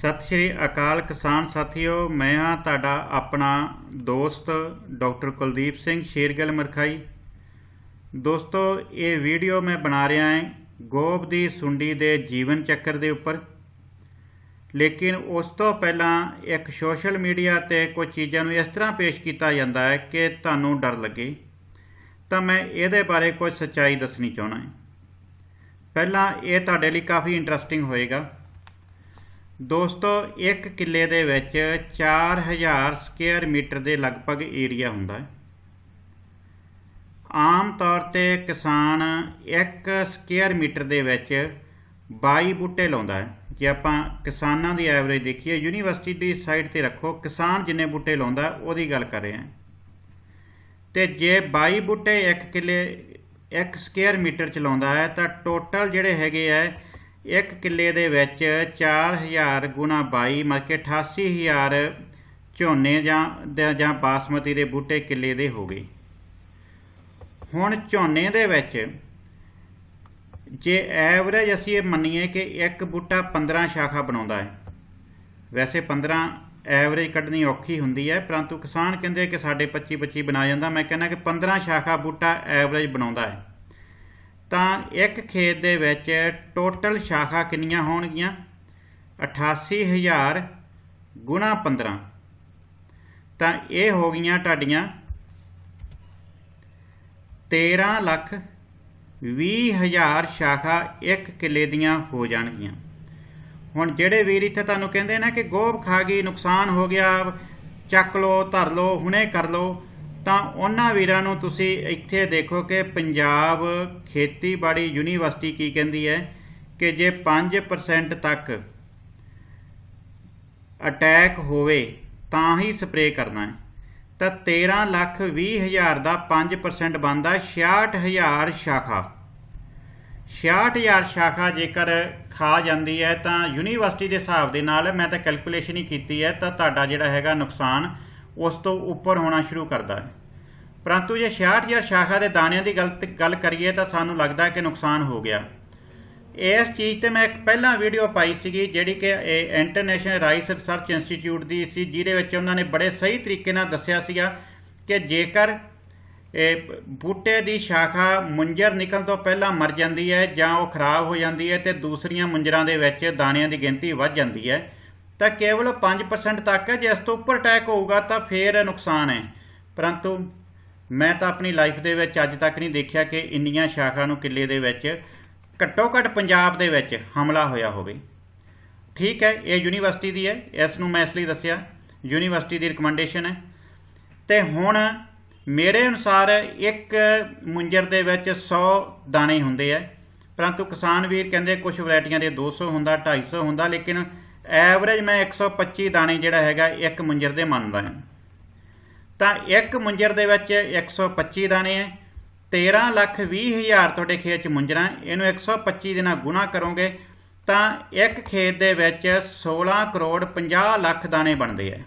ਸਤਿ ਸ਼੍ਰੀ ਅਕਾਲ ਕਿਸਾਨ ਸਾਥੀਓ ਮੈਂ ਹਾਂ ਤੁਹਾਡਾ ਆਪਣਾ ਦੋਸਤ ਡਾਕਟਰ ਕੁਲਦੀਪ ਸਿੰਘ ਸ਼ੇਰਗਲ ਮਰਖਾਈ ਦੋਸਤੋ ਇਹ ਵੀਡੀਓ ਮੈਂ ਬਣਾ ਰਿਹਾ ਹਾਂ ਗੋਬ ਦੀ ਸੁੰਡੀ ਦੇ ਜੀਵਨ ਚੱਕਰ ਦੇ ਉੱਪਰ ਲੇਕਿਨ ਉਸ ਤੋਂ ਪਹਿਲਾਂ ਇੱਕ ਸੋਸ਼ਲ ਮੀਡੀਆ ਤੇ ਕੁਝ ਚੀਜ਼ਾਂ ਨੂੰ ਇਸ ਤਰ੍ਹਾਂ ਪੇਸ਼ ਕੀਤਾ ਜਾਂਦਾ ਹੈ ਕਿ ਤੁਹਾਨੂੰ ਡਰ ਲੱਗੇ ਤਾਂ ਮੈਂ ਇਹਦੇ ਬਾਰੇ ਕੁਝ ਸੱਚਾਈ ਦੱਸਣੀ ਚਾਹਣਾ ਹੈ ਪਹਿਲਾਂ ਇਹ ਤੁਹਾਡੇ ਲਈ ਕਾਫੀ ਇੰਟਰਸਟਿੰਗ ਹੋਏਗਾ ਦੋਸਤੋ ਇੱਕ ਕਿੱਲੇ ਦੇ ਵਿੱਚ 4000 ਸਕੁਅਰ ਮੀਟਰ ਦੇ ਲਗਭਗ ਏਰੀਆ ਹੁੰਦਾ ਹੈ ਆਮ ਤੌਰ ਤੇ ਕਿਸਾਨ 1 ਸਕੁਅਰ ਮੀਟਰ ਦੇ ਵਿੱਚ 22 ਬੂਟੇ ਲਾਉਂਦਾ ਹੈ ਜੇ ਆਪਾਂ ਕਿਸਾਨਾਂ ਦੀ ਐਵਰੇਜ ਦੇਖੀਏ ਯੂਨੀਵਰਸਿਟੀ ਦੀ ਸਾਈਟ ਤੇ ਰੱਖੋ ਕਿਸਾਨ ਜਿੰਨੇ ਬੂਟੇ ਲਾਉਂਦਾ ਉਹਦੀ ਗੱਲ ਕਰ ਰਹੇ ਹਾਂ ਤੇ ਜੇ 22 ਬੂਟੇ 1 ਕਿੱਲੇ 1 ਸਕੁਅਰ ਮੀਟਰ ਚ ਲਾਉਂਦਾ ਹੈ ਤਾਂ ਟੋਟਲ ਜਿਹੜੇ ਹੈਗੇ ਆ ਇੱਕ ਕਿੱਲੇ ਦੇ ਵਿੱਚ 4000 ਗੁਣਾ 22 ਮਤਲਬ ਕਿ 88000 ਝੋਨੇ ਜਾਂ ਜਾਂ ਬਾਸਮਤੀ ਦੇ ਬੂਟੇ ਕਿੱਲੇ ਦੇ ਹੋ ਗਏ ਹੁਣ ਝੋਨੇ ਦੇ ਵਿੱਚ ਜੇ ਐਵਰੇਜ ਅਸੀਂ ਇਹ ਮੰਨੀਏ ਕਿ ਇੱਕ ਬੂਟਾ 15 ਸ਼ਾਖਾ ਬਣਾਉਂਦਾ ਹੈ ਵੈਸੇ 15 ਐਵਰੇਜ ਕੱਢਣੀ ਔਖੀ ਹੁੰਦੀ ਹੈ ਪਰੰਤੂ ਕਿਸਾਨ ਕਹਿੰਦੇ ਕਿ ਸਾਡੇ 25 25 ਬਣਾ ਜਾਂਦਾ ਮੈਂ ਕਹਿੰਦਾ ਕਿ 15 ਸ਼ਾਖਾ ਬੂਟਾ ਐਵਰੇਜ ਬਣਾਉਂਦਾ ਹੈ ਤਾਂ ਇੱਕ ਖੇਤ ਦੇ ਵਿੱਚ ਟੋਟਲ ਸ਼ਾਖਾ ਕਿੰਨੀਆਂ ਹੋਣਗੀਆਂ 88000 ਗੁਣਾ 15 ਤਾਂ ਇਹ ਹੋ ਗਈਆਂ ਟਾਡੀਆਂ 13 ਲੱਖ 20000 ਸ਼ਾਖਾ ਇੱਕ ਕਿਲੇ ਦੀਆਂ ਹੋ ਜਾਣਗੀਆਂ ਹੁਣ ਜਿਹੜੇ ਵੀਰ ਇੱਥੇ ਤੁਹਾਨੂੰ ਕਹਿੰਦੇ ਨੇ ਕਿ ਗੋਬ ਖਾ ਗਈ ਨੁਕਸਾਨ ਹੋ ਗਿਆ ਚੱਕ ਲੋ ਧਰ ਲੋ ਹੁਣੇ ਕਰ ਲੋ ਤਾਂ ਉਹਨਾਂ ਵੀਰਾਂ ਨੂੰ ਤੁਸੀਂ ਇੱਥੇ ਦੇਖੋ ਕਿ ਪੰਜਾਬ ਖੇਤੀਬਾੜੀ ਯੂਨੀਵਰਸਿਟੀ ਕੀ ਕਹਿੰਦੀ ਹੈ ਕਿ ਜੇ 5% ਤੱਕ ਅਟੈਕ ਹੋਵੇ ਤਾਂ ਹੀ ਸਪਰੇਅ ਕਰਨਾ ਹੈ ਤਾਂ 13 ਲੱਖ 20 ਹਜ਼ਾਰ ਦਾ 5% ਬੰਦਾ 66000 ਸ਼ਾਖਾ 66000 ਸ਼ਾਖਾ ਜੇਕਰ ਖਾ ਜਾਂਦੀ ਹੈ ਤਾਂ ਯੂਨੀਵਰਸਿਟੀ ਦੇ ਹਿਸਾਬ ਦੇ ਨਾਲ ਮੈਂ ਤਾਂ ਕੈਲਕੂਲੇਸ਼ਨ ਹੀ ਕੀਤੀ ਹੈ ਤਾਂ ਤੁਹਾਡਾ ਜਿਹੜਾ ਹੈਗਾ ਨੁਕਸਾਨ ਉਸ ਤੋਂ ਉੱਪਰ ਹੋਣਾ ਸ਼ੁਰੂ ਕਰਦਾ ਹੈ ਪਰੰਤੂ ਜੇ 66 ਜਾਂ ਸ਼ਾਖਾ ਦੇ ਦਾਣਿਆਂ ਦੀ ਗਲਤ ਗੱਲ ਕਰੀਏ ਤਾਂ ਸਾਨੂੰ ਲੱਗਦਾ ਹੈ ਕਿ ਨੁਕਸਾਨ ਹੋ ਗਿਆ ਇਸ ਚੀਜ਼ ਤੇ ਮੈਂ ਇੱਕ ਪਹਿਲਾਂ ਵੀਡੀਓ ਪਾਈ ਸੀਗੀ ਜਿਹੜੀ ਕਿ ਇਹ ਇੰਟਰਨੈਸ਼ਨਲ ਰਾਈਸ ਰਿਸਰਚ ਇੰਸਟੀਚਿਊਟ ਦੀ ਸੀ ਜਿਹਦੇ ਵਿੱਚ ਉਹਨਾਂ ਨੇ ਬੜੇ ਸਹੀ ਤਰੀਕੇ ਨਾਲ ਦੱਸਿਆ ਸੀਗਾ ਕਿ ਜੇਕਰ ਇਹ ਬੂਟੇ ਦੀ ਸ਼ਾਖਾ ਮੁੰਜਰ ਨਿਕਲ ਤੋਂ ਪਹਿਲਾਂ ਮਰ ਜਾਂਦੀ ਹੈ ਜਾਂ ਉਹ ਖਰਾਬ ਹੋ ਜਾਂਦੀ ਹੈ ਤੇ ਦੂਸਰੀਆਂ ਮੁੰਜਰਾਂ ਦੇ ਵਿੱਚ ਦਾਣਿਆਂ ਦੀ ਗਿਣਤੀ ਵੱਧ ਜਾਂਦੀ ਹੈ ਤਾਂ ਕੇਵਲ 5% ਤੱਕ ਹੈ ਜੇ ਇਸ ਤੋਂ ਉੱਪਰ ਅਟੈਕ ਹੋਊਗਾ ਤਾਂ ਫੇਰ ਨੁਕਸਾਨ ਹੈ ਪਰੰਤੂ ਮੈਂ ਤਾਂ ਆਪਣੀ ਲਾਈਫ ਦੇ ਵਿੱਚ ਅੱਜ ਤੱਕ ਨਹੀਂ ਦੇਖਿਆ ਕਿ ਇੰਨੀਆਂ ਸ਼ਾਖਾ ਨੂੰ ਕਿੱਲੇ ਦੇ ਵਿੱਚ ਘੱਟੋ ਘੱਟ ਪੰਜਾਬ ਦੇ ਵਿੱਚ ਹਮਲਾ ਹੋਇਆ ਹੋਵੇ ਠੀਕ ਹੈ ਇਹ ਯੂਨੀਵਰਸਿਟੀ ਦੀ ਹੈ ਇਸ ਨੂੰ ਮੈਂ ਇਸ ਲਈ ਦੱਸਿਆ ਯੂਨੀਵਰਸਿਟੀ ਦੀ ਰეკਮੈਂਡੇਸ਼ਨ ਹੈ ਤੇ ਹੁਣ ਮੇਰੇ ਅਨੁਸਾਰ ਇੱਕ ਮੁੰਜਰ ਦੇ ਵਿੱਚ 100 ਦਾਣੇ ਹੁੰਦੇ ਆ ਪਰੰਤੂ ਕਿਸਾਨ ਵੀਰ ਕਹਿੰਦੇ ਕੁਝ ਵੈਰਾਈਟੀਆਂ ਦੇ 200 ਹੁੰਦਾ 250 ਹੁੰਦਾ ਲੇਕਿਨ ਐਵਰੇਜ ਮੈਂ 125 ਦਾਣੇ ਜਿਹੜਾ ਹੈਗਾ ਇੱਕ ਮੁੰਜਰ ਦੇ ਮੰਨਦਾ ਹਾਂ ਤਾਂ ਇੱਕ ਮੁੰਜਰ ਦੇ ਵਿੱਚ 125 ਦਾਣੇ ਹੈ 13 ਲੱਖ 20 ਹਜ਼ਾਰ ਤੁਹਾਡੇ ਖੇਤ 'ਚ ਮੁੰਜਰਾ ਇਹਨੂੰ 125 ਦੇ ਨਾਲ ਗੁਣਾ ਕਰੋਗੇ ਤਾਂ ਇੱਕ ਖੇਤ ਦੇ ਵਿੱਚ 16 ਕਰੋੜ 50 ਲੱਖ ਦਾਣੇ ਬਣਦੇ ਆ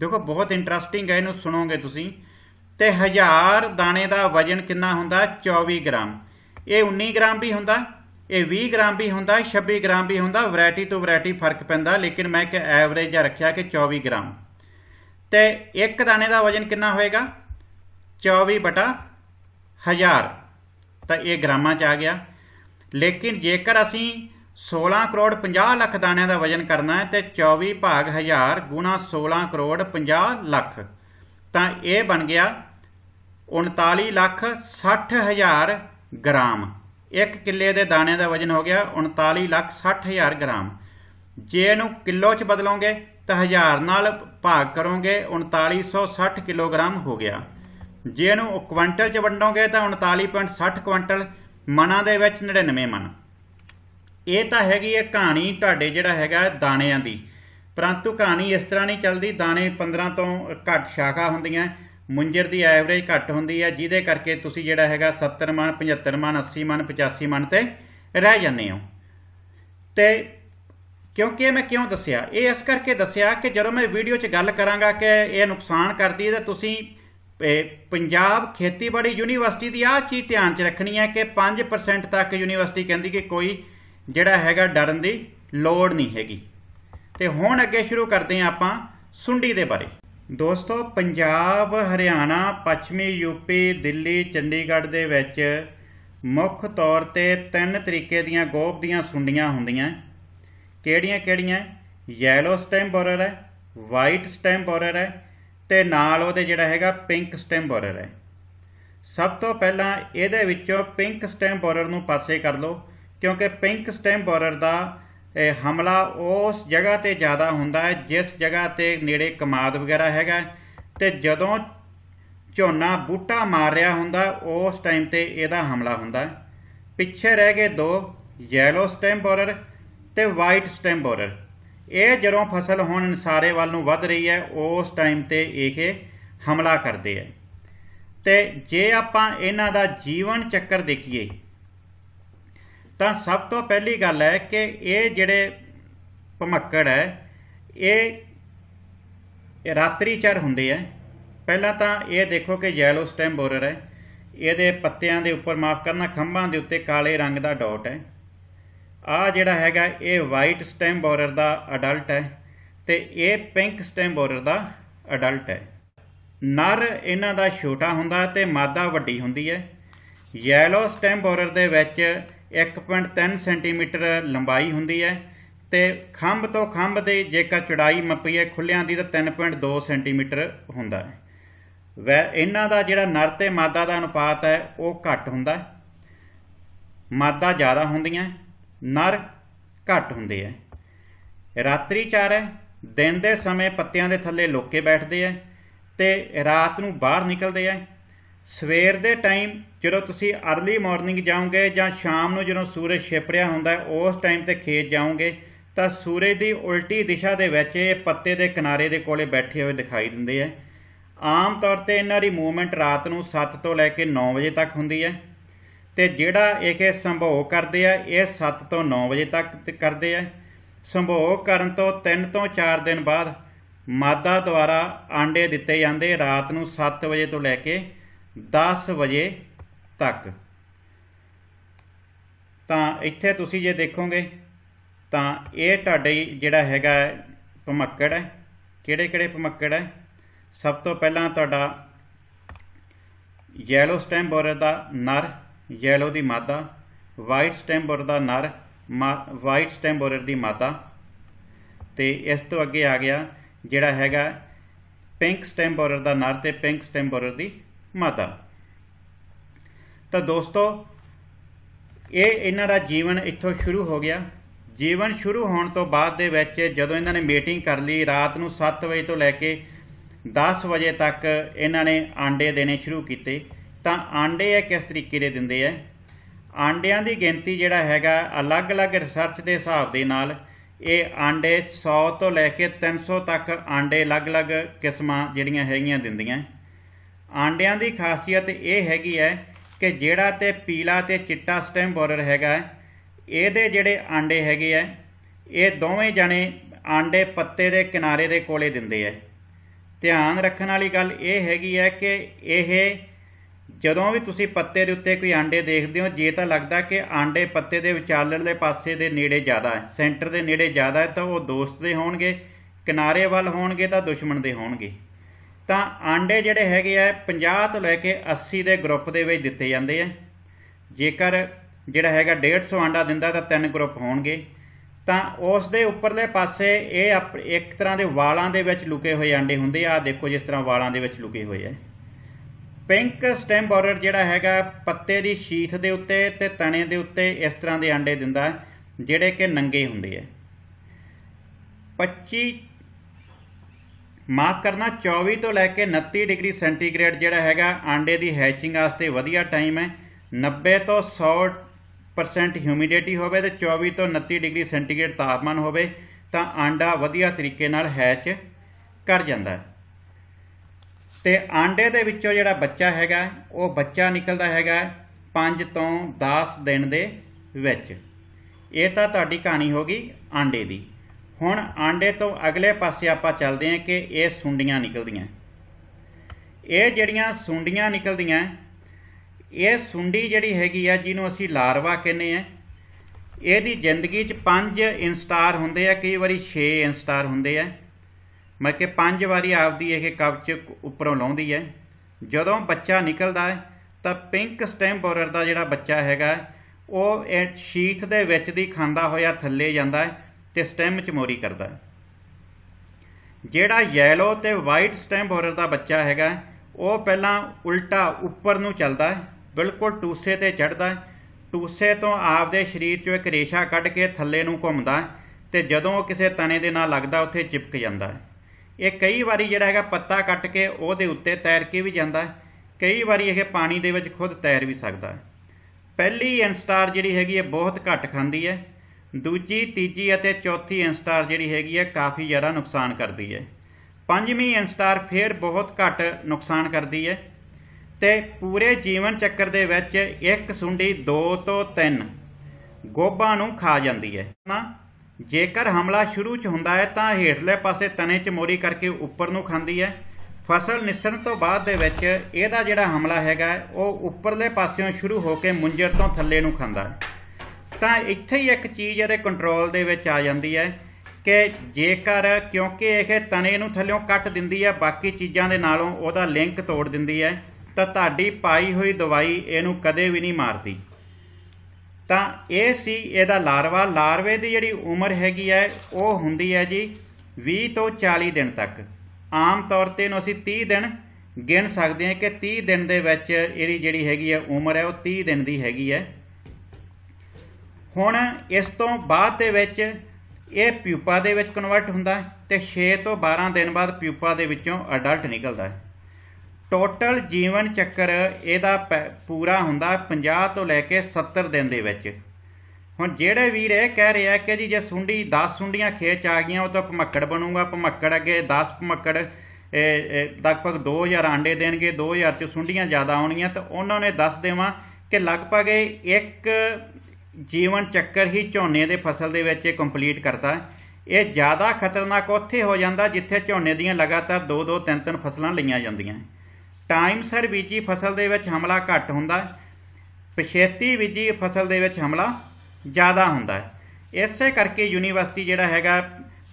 ਦੇਖੋ ਬਹੁਤ ਇੰਟਰਸਟਿੰਗ ਹੈ ਇਹਨੂੰ ਸੁਣੋਗੇ ਤੁਸੀਂ ਤੇ ਹਜ਼ਾਰ ਦਾਣੇ ਦਾ ਵਜਨ ਕਿੰਨਾ ਹੁੰਦਾ 24 ਗ੍ਰਾਮ ਇਹ 19 ਗ੍ਰਾਮ ਵੀ ਹੁੰਦਾ ਇਹ 20 ਗ੍ਰਾਮ ਵੀ ਹੁੰਦਾ 26 ਗ੍ਰਾਮ ਵੀ ਹੁੰਦਾ ਵੈਰਾਈਟੀ ਤੋਂ ਵੈਰਾਈਟੀ ਫਰਕ ਪੈਂਦਾ ਲੇਕਿਨ ਮੈਂ ਇੱਕ ਐਵਰੇਜ ਰੱਖਿਆ ਕਿ 24 ਗ੍ਰਾਮ ਤੇ ਇੱਕ ਦਾਣੇ ਦਾ ਵਜ਼ਨ ਕਿੰਨਾ ਹੋਏਗਾ 24 ਬਟਾ 1000 ਤਾਂ ਇਹ ਗ੍ਰਾਮਾਂ ਚ ਆ ਗਿਆ ਲੇਕਿਨ ਜੇਕਰ ਅਸੀਂ 16 ਕਰੋੜ 50 ਲੱਖ ਦਾਣਿਆਂ ਦਾ ਵਜ਼ਨ ਕਰਨਾ ਹੈ ਤੇ 24 ਭਾਗ 1000 ਗੁਣਾ 16 ਕਰੋੜ 50 ਲੱਖ ਤਾਂ ਇਹ ਬਣ ਗਿਆ 39 ਲੱਖ 60 ਹਜ਼ਾਰ ਗ੍ਰਾਮ ਇੱਕ ਕਿੱਲੇ ਦੇ ਦਾਣੇ ਦਾ ਵਜ਼ਨ ਹੋ ਗਿਆ 39,60,000 ਗ੍ਰਾਮ ਜੇ ਇਹਨੂੰ ਕਿਲੋ 'ਚ ਬਦਲੋਗੇ ਤਾਂ ਹਜ਼ਾਰ ਨਾਲ ਭਾਗ ਕਰੋਗੇ 3960 ਕਿਲੋਗ੍ਰਾਮ ਹੋ ਗਿਆ ਜੇ ਇਹਨੂੰ ਕੁਇੰਟਲ 'ਚ ਵੰਡੋਗੇ ਤਾਂ 39.60 ਕੁਇੰਟਲ ਮਣਾ ਦੇ ਵਿੱਚ 99 ਮਣ ਇਹ ਤਾਂ ਹੈਗੀ ਇਹ ਕਹਾਣੀ ਤੁਹਾਡੇ ਜਿਹੜਾ ਹੈਗਾ ਦਾਣਿਆਂ ਦੀ ਪਰੰਤੂ ਕਹਾਣੀ ਇਸ ਤਰ੍ਹਾਂ ਨਹੀਂ ਚੱਲਦੀ ਦਾਣੇ 15 ਤੋਂ ਘੱਟ ਸ਼ਾਖਾ ਹੁੰਦੀਆਂ ਮੁੰਜਰ ਦੀ ਐਵਰੇਜ ਘੱਟ ਹੁੰਦੀ ਹੈ ਜਿਹਦੇ ਕਰਕੇ ਤੁਸੀਂ ਜਿਹੜਾ ਹੈਗਾ 70 ਮਨ 75 ਮਨ 80 ਮਨ 85 ਮਨ ਤੇ ਰਹਿ ਜਾਂਦੇ ਹੋ ਤੇ ਕਿਉਂਕਿ ਇਹ ਮੈਂ ਕਿਉਂ ਦੱਸਿਆ ਇਹ ਇਸ ਕਰਕੇ ਦੱਸਿਆ ਕਿ ਜਦੋਂ ਮੈਂ ਵੀਡੀਓ 'ਚ ਗੱਲ ਕਰਾਂਗਾ ਕਿ ਇਹ ਨੁਕਸਾਨ ਕਰਦੀ ਹੈ ਤਾਂ ਤੁਸੀਂ ਪੰਜਾਬ ਖੇਤੀਬਾੜੀ ਯੂਨੀਵਰਸਿਟੀ ਦੀ ਆ ਚੀਜ਼ ਧਿਆਨ 'ਚ ਰੱਖਣੀ ਹੈ ਕਿ 5% ਤੱਕ ਯੂਨੀਵਰਸਿਟੀ ਕਹਿੰਦੀ ਕਿ ਕੋਈ ਜਿਹੜਾ ਹੈਗਾ ਡਰਨ ਦੀ ਲੋੜ ਨਹੀਂ ਹੈਗੀ ਤੇ ਹੁਣ ਅੱਗੇ ਸ਼ੁਰੂ ਕਰਦੇ ਹਾਂ ਆਪਾਂ ਸੁੰਡੀ ਦੇ ਬਾਰੇ ਦੋਸਤੋ ਪੰਜਾਬ ਹਰਿਆਣਾ ਪੱਛਮੀ ਯੂਪੀ ਦਿੱਲੀ ਚੰਡੀਗੜ੍ਹ ਦੇ ਵਿੱਚ ਮੁੱਖ ਤੌਰ ਤੇ ਤਿੰਨ ਤਰੀਕੇ ਦੀਆਂ ਗੋਪ ਦੀਆਂ ਸੁੰਡੀਆਂ ਹੁੰਦੀਆਂ ਕਿਹੜੀਆਂ-ਕਿਹੜੀਆਂ ਯੈਲੋ ਸਟੈਂਪ ਬੋਰਰ ਹੈ ਵਾਈਟ ਸਟੈਂਪ ਬੋਰਰ ਹੈ ਤੇ ਨਾਲ ਉਹਦੇ ਜਿਹੜਾ ਹੈਗਾ ਪਿੰਕ ਸਟੈਂਪ ਬੋਰਰ ਹੈ ਸਭ ਤੋਂ ਪਹਿਲਾਂ ਇਹਦੇ ਵਿੱਚੋਂ ਪਿੰਕ ਸਟੈਂਪ ਬੋਰਰ ਨੂੰ ਪਾਸੇ ਕਰ ਲਓ ਕਿਉਂਕਿ ਪਿੰਕ ਸਟੈਂਪ ਬੋਰਰ ਦਾ ਹਮਲਾ ਉਸ ਜਗ੍ਹਾ ਤੇ ਜ਼ਿਆਦਾ ਹੁੰਦਾ ਹੈ ਜਿਸ ਜਗ੍ਹਾ ਤੇ ਨੇੜੇ ਕਮਾਦ ਵਗੈਰਾ ਹੈਗਾ ਤੇ ਜਦੋਂ ਝੋਨਾ ਬੂਟਾ ਮਾਰ ਰਿਹਾ ਹੁੰਦਾ ਉਸ ਟਾਈਮ ਤੇ ਇਹਦਾ ਹਮਲਾ ਹੁੰਦਾ ਪਿੱਛੇ ਰਹਿ ਗਏ ਦੋ ਯੈਲੋ ਸਟੈਮ ਬੋਰਰ ਤੇ ਵਾਈਟ ਸਟੈਮ ਬੋਰਰ ਇਹ ਜਦੋਂ ਫਸਲ ਹੁਣ ਸਾਰੇ ਵੱਲ ਨੂੰ ਵੱਧ ਰਹੀ ਹੈ ਉਸ ਟਾਈਮ ਤੇ ਇਹ ਹਮਲਾ ਕਰਦੇ ਹੈ ਤੇ ਜੇ ਆਪਾਂ ਇਹਨਾਂ ਦਾ ਜੀਵਨ ਚੱਕਰ ਦੇਖੀਏ ਤਾਂ ਸਭ ਤੋਂ ਪਹਿਲੀ ਗੱਲ ਹੈ ਕਿ ਇਹ ਜਿਹੜੇ ਭਮੱਕੜ ਹੈ ਇਹ ਰਾਤਰੀ ਚਰ ਹੁੰਦੇ ਆ ਪਹਿਲਾਂ ਤਾਂ ਇਹ ਦੇਖੋ ਕਿ ਯੈਲੋ ਸਟੈਮ ਬੋਰਰ ਹੈ ਇਹਦੇ ਪੱਤਿਆਂ ਦੇ ਉੱਪਰ ਮਾਫ ਕਰਨਾ ਖੰਭਾਂ ਦੇ ਉੱਤੇ ਕਾਲੇ ਰੰਗ ਦਾ ਡਾਟ ਹੈ ਆ ਜਿਹੜਾ ਹੈਗਾ ਇਹ ਵਾਈਟ ਸਟੈਮ ਬੋਰਰ ਦਾ ਅਡਲਟ ਹੈ ਤੇ ਇਹ ਪਿੰਕ ਸਟੈਮ ਬੋਰਰ ਦਾ ਅਡਲਟ ਹੈ ਨਰ ਇਹਨਾਂ ਦਾ ਛੋਟਾ ਹੁੰਦਾ ਤੇ ਮਾਦਾ ਵੱਡੀ ਹੁੰਦੀ ਹੈ ਯੈਲੋ ਸਟੈਮ ਬੋਰਰ ਦੇ ਵਿੱਚ 1.3 ਸੈਂਟੀਮੀਟਰ ਲੰਬਾਈ ਹੁੰਦੀ ਹੈ ਤੇ ਖੰਭ ਤੋਂ ਖੰਭ ਦੇ ਜੇਕਰ ਚੌੜਾਈ ਮੱਪੀਏ ਖੁੱਲਿਆਂ ਦੀ ਤਾਂ 3.2 ਸੈਂਟੀਮੀਟਰ ਹੁੰਦਾ ਹੈ ਵੈ ਇਹਨਾਂ ਦਾ ਜਿਹੜਾ ਨਰ ਤੇ ਮਾਦਾ ਦਾ ਅਨੁਪਾਤ ਹੈ ਉਹ ਘੱਟ ਹੁੰਦਾ ਹੈ ਮਾਦਾ ਜ਼ਿਆਦਾ ਹੁੰਦੀਆਂ ਨਰ ਘੱਟ ਹੁੰਦੇ ਐ ਰਾਤਰੀ ਚਾਰ ਹੈ ਦਿਨ ਦੇ ਸਮੇਂ ਪੱਤਿਆਂ ਦੇ ਥੱਲੇ ਲੋਕੇ ਬੈਠਦੇ ਐ ਤੇ ਰਾਤ ਨੂੰ ਬਾਹਰ ਨਿਕਲਦੇ ਐ ਸਵੇਰ ਦੇ ਟਾਈਮ ਜਦੋਂ ਤੁਸੀਂ अर्ਲੀ ਮਾਰਨਿੰਗ ਜਾਓਗੇ ਜਾਂ ਸ਼ਾਮ ਨੂੰ ਜਦੋਂ ਸੂਰਜ ਛਿਪ ਰਿਹਾ ਹੁੰਦਾ ਹੈ ਉਸ ਟਾਈਮ ਤੇ ਖੇਤ ਜਾਓਗੇ ਤਾਂ ਸੂਰਜ ਦੀ ਉਲਟੀ ਦਿਸ਼ਾ ਦੇ ਵਿੱਚ ਇਹ ਪੱਤੇ ਦੇ ਕਿਨਾਰੇ ਦੇ ਕੋਲੇ ਬੈਠੇ ਹੋਏ ਦਿਖਾਈ ਦਿੰਦੇ ਆ ਆਮ ਤੌਰ ਤੇ ਇਹਨਾਂ ਦੀ ਮੂਵਮੈਂਟ ਰਾਤ ਨੂੰ 7 ਤੋਂ ਲੈ ਕੇ 9 ਵਜੇ ਤੱਕ ਹੁੰਦੀ ਹੈ ਤੇ ਜਿਹੜਾ ਇਹ ਸੰਭੋਗ ਕਰਦੇ ਆ ਇਹ 7 ਤੋਂ 9 ਵਜੇ ਤੱਕ ਕਰਦੇ ਆ ਸੰਭੋਗ ਕਰਨ ਤੋਂ 3 ਤੋਂ 4 ਦਿਨ ਬਾਅਦ ਮਾਦਾ ਦੁਆਰਾ ਆਂਡੇ ਦਿੱਤੇ ਜਾਂਦੇ ਰਾਤ ਨੂੰ 7 ਵਜੇ ਤੋਂ ਲੈ ਕੇ 10 ਵਜੇ ਤੱਕ ਤਾਂ ਇੱਥੇ ਤੁਸੀਂ ਜੇ ਦੇਖੋਗੇ ਤਾਂ ਇਹ ਤੁਹਾਡੇ ਜਿਹੜਾ ਹੈਗਾ ਭਮੱਕੜ ਹੈ ਕਿਹੜੇ-ਕਿਹੜੇ ਭਮੱਕੜ ਹੈ ਸਭ ਤੋਂ ਪਹਿਲਾਂ ਤੁਹਾਡਾ ਯੈਲੋ ਸਟੈਮ ਬੋਰਰ ਦਾ ਨਰ ਯੈਲੋ ਦੀ ਮਾਦਾ ਵਾਈਟ ਸਟੈਮ ਬੋਰਰ ਦਾ ਨਰ ਵਾਈਟ ਸਟੈਮ ਬੋਰਰ ਦੀ ਮਾਦਾ ਤੇ ਇਸ ਤੋਂ ਅੱਗੇ ਆ ਗਿਆ ਜਿਹੜਾ ਹੈਗਾ ਪਿੰਕ ਸਟੈਮ ਬੋਰਰ ਦਾ ਨਰ ਤੇ ਪਿੰਕ ਸਟੈਮ ਬੋਰਰ ਦੀ ਮਾਦਾ ਤਾਂ ਦੋਸਤੋ ਇਹ ਇਹਨਾਂ ਦਾ ਜੀਵਨ ਇੱਥੋਂ ਸ਼ੁਰੂ ਹੋ ਗਿਆ ਜੀਵਨ ਸ਼ੁਰੂ ਹੋਣ ਤੋਂ ਬਾਅਦ ਦੇ ਵਿੱਚ ਜਦੋਂ ਇਹਨਾਂ ਨੇ ਮੀਟਿੰਗ ਕਰ ਲਈ ਰਾਤ ਨੂੰ 7 ਵਜੇ ਤੋਂ ਲੈ ਕੇ 10 ਵਜੇ ਤੱਕ ਇਹਨਾਂ ਨੇ ਆਂਡੇ ਦੇਣੇ ਸ਼ੁਰੂ ਕੀਤੇ ਤਾਂ ਆਂਡੇ ਇਹ ਕਿਸ ਤਰੀਕੇ ਦੇ ਦਿੰਦੇ ਆ ਆਂਡਿਆਂ ਦੀ ਗਿਣਤੀ ਜਿਹੜਾ ਹੈਗਾ ਅਲੱਗ-ਅਲੱਗ ਰਿਸਰਚ ਦੇ ਹਿਸਾਬ ਦੇ ਨਾਲ ਇਹ ਆਂਡੇ 100 ਤੋਂ ਲੈ ਕੇ 300 ਤੱਕ ਆਂਡੇ ਅਲੱਗ-ਅਲੱਗ ਕਿਸਮਾਂ ਜਿਹੜੀਆਂ ਹੈਗੀਆਂ ਦਿੰਦੀਆਂ ਆਂਡਿਆਂ ਦੀ ਖਾਸੀਅਤ ਇਹ ਹੈਗੀ ਹੈ ਕਿ ਜਿਹੜਾ ਤੇ ਪੀਲਾ ਤੇ ਚਿੱਟਾ ਸਟੈਮ ਬੋਰਰ ਹੈਗਾ ਇਹਦੇ ਜਿਹੜੇ ਆਂਡੇ ਹੈਗੇ ਆ ਇਹ ਦੋਵੇਂ ਜਣੇ ਆਂਡੇ ਪੱਤੇ ਦੇ ਕਿਨਾਰੇ ਦੇ ਕੋਲੇ ਦਿੰਦੇ ਆ ਧਿਆਨ ਰੱਖਣ ਵਾਲੀ ਗੱਲ ਇਹ ਹੈਗੀ ਹੈ ਕਿ ਇਹ ਜਦੋਂ ਵੀ ਤੁਸੀਂ ਪੱਤੇ ਦੇ ਉੱਤੇ ਕੋਈ ਆਂਡੇ ਦੇਖਦੇ ਹੋ ਜੇ ਤਾਂ ਲੱਗਦਾ ਕਿ ਆਂਡੇ ਪੱਤੇ ਦੇ ਵਿਚਾਲੜਲੇ ਪਾਸੇ ਦੇ ਨੇੜੇ ਜ਼ਿਆਦਾ ਹੈ ਸੈਂਟਰ ਦੇ ਨੇੜੇ ਜ਼ਿਆਦਾ ਹੈ ਤਾਂ ਉਹ ਦੋਸਤ ਦੇ ਹੋਣਗੇ ਕਿਨਾਰੇ ਵੱਲ ਹੋਣਗੇ ਤਾਂ ਦੁਸ਼ਮਣ ਦੇ ਹੋਣਗੇ ਤਾਂ ਆਂਡੇ ਜਿਹੜੇ ਹੈਗੇ ਆ 50 ਤੋਂ ਲੈ ਕੇ 80 ਦੇ ਗਰੁੱਪ ਦੇ ਵਿੱਚ ਦਿੱਤੇ ਜਾਂਦੇ ਆ ਜੇਕਰ ਜਿਹੜਾ ਹੈਗਾ 150 ਆਂਡਾ ਦਿੰਦਾ ਤਾਂ ਤਿੰਨ ਗਰੁੱਪ ਹੋਣਗੇ ਤਾਂ ਉਸ ਦੇ ਉੱਪਰਲੇ ਪਾਸੇ ਇਹ ਇੱਕ ਤਰ੍ਹਾਂ ਦੇ ਵਾਲਾਂ ਦੇ ਵਿੱਚ ਲੁਕੇ ਹੋਏ ਆਂਡੇ ਹੁੰਦੇ ਆ ਦੇਖੋ ਜਿਸ ਤਰ੍ਹਾਂ ਵਾਲਾਂ ਦੇ ਵਿੱਚ ਲੁਕੇ ਹੋਏ ਆ ਪਿੰਕ ਸਟੈਮ ਬਾਰਡਰ ਜਿਹੜਾ ਹੈਗਾ ਪੱਤੇ ਦੀ ਸ਼ੀਥ ਦੇ ਉੱਤੇ ਤੇ ਤਣੇ ਦੇ ਉੱਤੇ ਇਸ ਤਰ੍ਹਾਂ ਦੇ ਆਂਡੇ ਦਿੰਦਾ ਜਿਹੜੇ ਕਿ ਨੰਗੇ ਹੁੰਦੇ ਆ 25 ਮਾਫ ਕਰਨਾ 24 ਤੋਂ ਲੈ ਕੇ 29 ਡਿਗਰੀ ਸੈਂਟੀਗ੍ਰੇਡ ਜਿਹੜਾ ਹੈਗਾ ਆਂਡੇ ਦੀ ਹੈਚਿੰਗ ਵਾਸਤੇ ਵਧੀਆ ਟਾਈਮ ਹੈ 90 ਤੋਂ 100% ਹਿਊਮਿਡਿਟੀ ਹੋਵੇ ਤੇ 24 ਤੋਂ 29 ਡਿਗਰੀ ਸੈਂਟੀਗ੍ਰੇਡ ਤਾਪਮਾਨ ਹੋਵੇ ਤਾਂ ਆਂਡਾ ਵਧੀਆ ਤਰੀਕੇ ਨਾਲ ਹੈਚ ਕਰ ਜਾਂਦਾ ਹੈ ਤੇ ਆਂਡੇ ਦੇ ਵਿੱਚੋਂ ਜਿਹੜਾ ਬੱਚਾ ਹੈਗਾ ਉਹ ਬੱਚਾ ਨਿਕਲਦਾ ਹੈਗਾ 5 ਤੋਂ 10 ਦਿਨ ਦੇ ਵਿੱਚ ਇਹ ਤਾਂ ਤੁਹਾਡੀ ਕਹਾਣੀ ਹੋ ਗਈ ਆਂਡੇ ਦੀ ਹੁਣ ਆਂਡੇ ਤੋਂ ਅਗਲੇ ਪਾਸੇ ਆਪਾਂ ਚੱਲਦੇ ਹਾਂ ਕਿ ਇਹ ਸੁੰਡੀਆਂ ਨਿਕਲਦੀਆਂ ਇਹ ਜਿਹੜੀਆਂ ਸੁੰਡੀਆਂ ਨਿਕਲਦੀਆਂ ਇਹ ਸੁੰਡੀ ਜਿਹੜੀ ਹੈਗੀ ਆ ਜਿਹਨੂੰ ਅਸੀਂ ਲਾਰਵਾ ਕਹਿੰਦੇ ਆ ਇਹਦੀ ਜ਼ਿੰਦਗੀ 'ਚ 5 ਇਨਸਟਾਰ ਹੁੰਦੇ ਆ ਕਈ ਵਾਰੀ 6 ਇਨਸਟਾਰ ਹੁੰਦੇ ਆ ਮੈਂ ਕਿ 5 ਵਾਰੀ ਆਪਦੀ ਇਹ ਕਵਚ ਉੱਪਰੋਂ ਲਾਉਂਦੀ ਹੈ ਜਦੋਂ ਬੱਚਾ ਨਿਕਲਦਾ ਹੈ ਤਾਂ ਪਿੰਕ ਸਟੈਮ ਬੋਰਰ ਦਾ ਜਿਹੜਾ ਬੱਚਾ ਹੈਗਾ ਉਹ ਸ਼ੀਥ ਦੇ ਵਿੱਚ ਦੀ ਖਾਂਦਾ ਹੋਇਆ ਥੱਲੇ ਜਾਂਦਾ ਹੈ ਤੇ ਸਟੈਮ ਮੋਰੀ ਕਰਦਾ ਜਿਹੜਾ ਯੈਲੋ ਤੇ ਵਾਈਟ ਸਟੈਮ ਬੋਰਰ ਦਾ ਬੱਚਾ ਹੈਗਾ ਉਹ ਪਹਿਲਾਂ ਉਲਟਾ ਉੱਪਰ ਨੂੰ ਚੱਲਦਾ ਬਿਲਕੁਲ ਟੂਸੇ ਤੇ ਚੜਦਾ ਟੂਸੇ ਤੋਂ ਆਪਦੇ ਸਰੀਰ 'ਚੋਂ ਇੱਕ ਰੇਸ਼ਾ ਕੱਢ ਕੇ ਥੱਲੇ ਨੂੰ ਘੁੰਮਦਾ ਤੇ ਜਦੋਂ ਉਹ ਕਿਸੇ ਤਣੇ ਦੇ ਨਾਲ ਲੱਗਦਾ ਉੱਥੇ ਚਿਪਕ ਜਾਂਦਾ ਇਹ ਕਈ ਵਾਰੀ ਜਿਹੜਾ ਹੈਗਾ ਪੱਤਾ ਕੱਟ ਕੇ ਉਹਦੇ ਉੱਤੇ ਤੈਰ ਕੇ ਵੀ ਜਾਂਦਾ ਕਈ ਵਾਰੀ ਇਹ ਪਾਣੀ ਦੇ ਵਿੱਚ ਖੁਦ ਤੈਰ ਵੀ ਸਕਦਾ ਪਹਿਲੀ ਇਨਸਟਾਰ ਜਿਹੜੀ ਹੈਗੀ ਇਹ ਬਹੁਤ ਘੱਟ ਖਾਂਦੀ ਹੈ ਦੂਜੀ ਤੀਜੀ ਅਤੇ ਚੌਥੀ ਇਨਸਟਾਰ ਜਿਹੜੀ ਹੈਗੀ ਹੈ ਕਾਫੀ ਜ਼ਿਆਦਾ ਨੁਕਸਾਨ ਕਰਦੀ ਹੈ ਪੰਜਵੀਂ ਇਨਸਟਾਰ ਫੇਰ ਬਹੁਤ ਘੱਟ ਨੁਕਸਾਨ ਕਰਦੀ ਹੈ ਤੇ ਪੂਰੇ ਜੀਵਨ ਚੱਕਰ ਦੇ ਵਿੱਚ ਇੱਕ ਸੁੰਡੀ 2 ਤੋਂ 3 ਗੋਬਾਂ ਨੂੰ ਖਾ ਜਾਂਦੀ ਹੈ ਜੇਕਰ ਹਮਲਾ ਸ਼ੁਰੂ 'ਚ ਹੁੰਦਾ ਹੈ ਤਾਂ ਹੇਠਲੇ ਪਾਸੇ ਤਣੇ 'ਚ ਮੋਰੀ ਕਰਕੇ ਉੱਪਰ ਨੂੰ ਖਾਂਦੀ ਹੈ ਫਸਲ ਨਿਸਣ ਤੋਂ ਬਾਅਦ ਦੇ ਵਿੱਚ ਇਹਦਾ ਜਿਹੜਾ ਹਮਲਾ ਹੈਗਾ ਉਹ ਉੱਪਰਲੇ ਪਾਸਿਓਂ ਸ਼ੁਰੂ ਹੋ ਕੇ ਮੁੰਜਰ ਤੋਂ ਥੱਲੇ ਨੂੰ ਖਾਂਦਾ ਹੈ ਤਾਂ ਇੱਥੇ ਹੀ ਇੱਕ ਚੀਜ਼ ਇਹਦੇ ਕੰਟਰੋਲ ਦੇ ਵਿੱਚ ਆ ਜਾਂਦੀ ਹੈ ਕਿ ਜੇਕਰ ਕਿਉਂਕਿ ਇਹ ਤਣੇ ਨੂੰ ਥੱਲਿਓਂ ਕੱਟ ਦਿੰਦੀ ਹੈ ਬਾਕੀ ਚੀਜ਼ਾਂ ਦੇ ਨਾਲੋਂ ਉਹਦਾ ਲਿੰਕ ਤੋੜ ਦਿੰਦੀ ਹੈ ਤਾਂ ਤੁਹਾਡੀ ਪਾਈ ਹੋਈ ਦਵਾਈ ਇਹਨੂੰ ਕਦੇ ਵੀ ਨਹੀਂ ਮਾਰਦੀ ਤਾਂ ਇਹ ਸੀ ਇਹਦਾ ਲਾਰਵਾ ਲਾਰਵੇ ਦੀ ਜਿਹੜੀ ਉਮਰ ਹੈਗੀ ਹੈ ਉਹ ਹੁੰਦੀ ਹੈ ਜੀ 20 ਤੋਂ 40 ਦਿਨ ਤੱਕ ਆਮ ਤੌਰ ਤੇ ਨੂੰ ਅਸੀਂ 30 ਦਿਨ ਗਿਣ ਸਕਦੇ ਹਾਂ ਕਿ 30 ਦਿਨ ਦੇ ਵਿੱਚ ਇਹਦੀ ਜਿਹੜੀ ਹੈਗੀ ਹੈ ਉਮਰ ਹੈ ਉਹ 30 ਦਿਨ ਦੀ ਹੈਗੀ ਹੈ ਹੁਣ ਇਸ ਤੋਂ ਬਾਅਦ ਦੇ ਵਿੱਚ ਇਹ ਪਿਊਪਾ ਦੇ ਵਿੱਚ ਕਨਵਰਟ ਹੁੰਦਾ ਤੇ 6 ਤੋਂ 12 ਦਿਨ ਬਾਅਦ ਪਿਊਪਾ ਦੇ ਵਿੱਚੋਂ ਅਡਲਟ ਨਿਕਲਦਾ ਟੋਟਲ ਜੀਵਨ ਚੱਕਰ ਇਹਦਾ ਪੂਰਾ ਹੁੰਦਾ 50 ਤੋਂ ਲੈ ਕੇ 70 ਦਿਨ ਦੇ ਵਿੱਚ ਹੁਣ ਜਿਹੜੇ ਵੀਰ ਇਹ ਕਹਿ ਰਿਹਾ ਕਿ ਜੀ ਜੇ ਸੁੰਡੀ 10 ਸੁੰਡੀਆਂ ਖੇਚ ਆ ਗਈਆਂ ਉਹ ਤਾਂ ਭਮੱਕੜ ਬਣੂਗਾ ਭਮੱਕੜ ਅੱਗੇ 10 ਭਮੱਕੜ ਲਗਭਗ 2000 ਆਂਡੇ ਦੇਣਗੇ 2000 ਚ ਸੁੰਡੀਆਂ ਜ਼ਿਆਦਾ ਆਉਣਗੀਆਂ ਤਾਂ ਉਹਨਾਂ ਨੇ ਦੱਸ ਦੇਵਾਂ ਕਿ ਲਗਭਗ ਇੱਕ ਜੀਵਨ ਚੱਕਰ ਹੀ ਝੋਨੇ ਦੇ ਫਸਲ ਦੇ ਵਿੱਚ ਕੰਪਲੀਟ ਕਰਦਾ ਇਹ ਜ਼ਿਆਦਾ ਖਤਰਨਾਕ ਉੱਥੇ ਹੋ ਜਾਂਦਾ ਜਿੱਥੇ ਝੋਨੇ ਦੀਆਂ ਲਗਾਤਾਰ 2-2 3-3 ਫਸਲਾਂ ਲਈਆਂ ਜਾਂਦੀਆਂ ਟਾਈਮ ਸਰ ਬੀਜੀ ਫਸਲ ਦੇ ਵਿੱਚ ਹਮਲਾ ਘੱਟ ਹੁੰਦਾ ਪਛੇਤੀ ਬੀਜੀ ਫਸਲ ਦੇ ਵਿੱਚ ਹਮਲਾ ਜ਼ਿਆਦਾ ਹੁੰਦਾ ਇਸੇ ਕਰਕੇ ਯੂਨੀਵਰਸਿਟੀ ਜਿਹੜਾ ਹੈਗਾ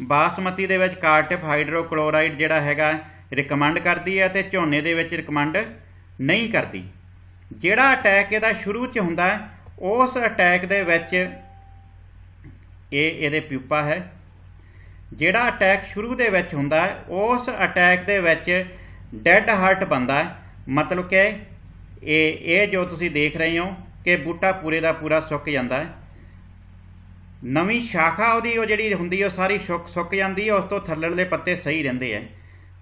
ਬਾਸਮਤੀ ਦੇ ਵਿੱਚ ਕਾਰਟਿਫ ਹਾਈਡਰੋਕਲੋਰਾਈਡ ਜਿਹੜਾ ਹੈਗਾ ਰਿਕਮੈਂਡ ਕਰਦੀ ਹੈ ਤੇ ਝੋਨੇ ਦੇ ਵਿੱਚ ਰਿਕਮੈਂਡ ਨਹੀਂ ਕਰਦੀ ਜਿਹੜਾ ਅਟੈਕ ਇਹਦਾ ਸ਼ੁਰੂ 'ਚ ਹੁੰਦਾ ਹੈ ਉਸ ਅਟੈਕ ਦੇ ਵਿੱਚ ਇਹ ਇਹਦੇ ਪਿਊਪਾ ਹੈ ਜਿਹੜਾ ਅਟੈਕ ਸ਼ੁਰੂ ਦੇ ਵਿੱਚ ਹੁੰਦਾ ਹੈ ਉਸ ਅਟੈਕ ਦੇ ਵਿੱਚ ਡੈੱਡ ਹਾਰਟ ਬੰਦਾ ਹੈ ਮਤਲਬ ਕਿ ਇਹ ਇਹ ਜੋ ਤੁਸੀਂ ਦੇਖ ਰਹੇ ਹੋ ਕਿ ਬੂਟਾ ਪੂਰੇ ਦਾ ਪੂਰਾ ਸੁੱਕ ਜਾਂਦਾ ਹੈ ਨਵੀਂ ਸ਼ਾਖਾ ਉਹਦੀ ਉਹ ਜਿਹੜੀ ਹੁੰਦੀ ਉਹ ਸਾਰੀ ਸੁੱਕ ਸੁੱਕ ਜਾਂਦੀ ਹੈ ਉਸ ਤੋਂ ਥੱਲੜਲੇ ਪੱਤੇ ਸਹੀ ਰਹਿੰਦੇ ਆ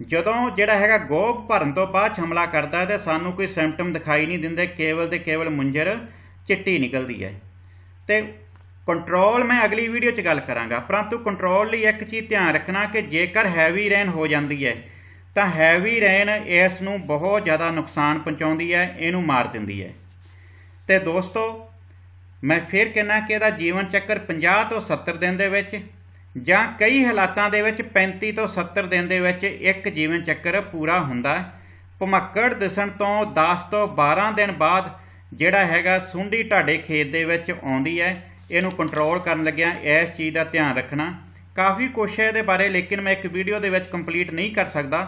ਜਦੋਂ ਜਿਹੜਾ ਹੈਗਾ ਗੋਭ ਭਰਨ ਤੋਂ ਬਾਅਦ ਹਮਲਾ ਕਰਦਾ ਹੈ ਤੇ ਸਾਨੂੰ ਕੋਈ ਸਿੰਪਟਮ ਦਿਖਾਈ ਨਹੀਂ ਦਿੰਦੇ ਕੇਵਲ ਤੇ ਕੇਵਲ ਮੁੰਜਰ ਚਿੱਟੀ ਨਿਕਲਦੀ ਹੈ ਤੇ ਕੰਟਰੋਲ ਮੈਂ ਅਗਲੀ ਵੀਡੀਓ 'ਚ ਗੱਲ ਕਰਾਂਗਾ ਪਰੰਤੂ ਕੰਟਰੋਲ ਲਈ ਇੱਕ ਚੀਜ਼ ਧਿਆਨ ਰੱਖਣਾ ਕਿ ਜੇਕਰ ਹੈਵੀ ਰੇਨ ਹੋ ਜਾਂਦੀ ਹੈ ਤਾਂ ਹੈਵੀ ਰੇਨ ਇਸ ਨੂੰ ਬਹੁਤ ਜ਼ਿਆਦਾ ਨੁਕਸਾਨ ਪਹੁੰਚਾਉਂਦੀ ਹੈ ਇਹਨੂੰ ਮਾਰ ਦਿੰਦੀ ਹੈ ਤੇ ਦੋਸਤੋ ਮੈਂ ਫੇਰ ਕਹਿਣਾ ਕਿ ਇਹਦਾ ਜੀਵਨ ਚੱਕਰ 50 ਤੋਂ 70 ਦਿਨ ਦੇ ਵਿੱਚ ਜਾਂ ਕਈ ਹਾਲਾਤਾਂ ਦੇ ਵਿੱਚ 35 ਤੋਂ 70 ਦਿਨ ਦੇ ਵਿੱਚ ਇੱਕ ਜੀਵਨ ਚੱਕਰ ਪੂਰਾ ਹੁੰਦਾ ਪਮਕੜ ਦਸਣ ਤੋਂ 10 ਤੋਂ 12 ਦਿਨ ਬਾਅਦ ਜਿਹੜਾ ਹੈਗਾ ਸੁੰਡੀ ਤੁਹਾਡੇ ਖੇਤ ਦੇ ਵਿੱਚ ਆਉਂਦੀ ਹੈ ਇਹਨੂੰ ਕੰਟਰੋਲ ਕਰਨ ਲੱਗਿਆ ਇਸ ਚੀਜ਼ ਦਾ ਧਿਆਨ ਰੱਖਣਾ ਕਾਫੀ ਕੁਛ ਹੈ ਇਹਦੇ ਬਾਰੇ ਲੇਕਿਨ ਮੈਂ ਇੱਕ ਵੀਡੀਓ ਦੇ ਵਿੱਚ ਕੰਪਲੀਟ ਨਹੀਂ ਕਰ ਸਕਦਾ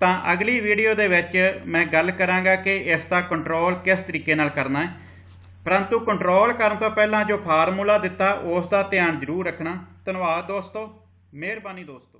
ਤਾਂ ਅਗਲੀ ਵੀਡੀਓ ਦੇ ਵਿੱਚ ਮੈਂ ਗੱਲ ਕਰਾਂਗਾ ਕਿ ਇਸ ਦਾ ਕੰਟਰੋਲ ਕਿਸ ਤਰੀਕੇ ਨਾਲ ਕਰਨਾ ਹੈ ਪਰੰਤੂ ਕੰਟਰੋਲ ਕਰਨ ਤੋਂ ਪਹਿਲਾਂ ਜੋ ਫਾਰਮੂਲਾ ਦਿੱਤਾ ਉਸ ਦਾ ਧਿਆਨ ਜ਼ਰੂਰ ਰੱਖਣਾ ਧੰਨਵਾਦ ਦੋਸਤੋ ਮਿਹਰਬਾਨੀ ਦੋਸਤੋ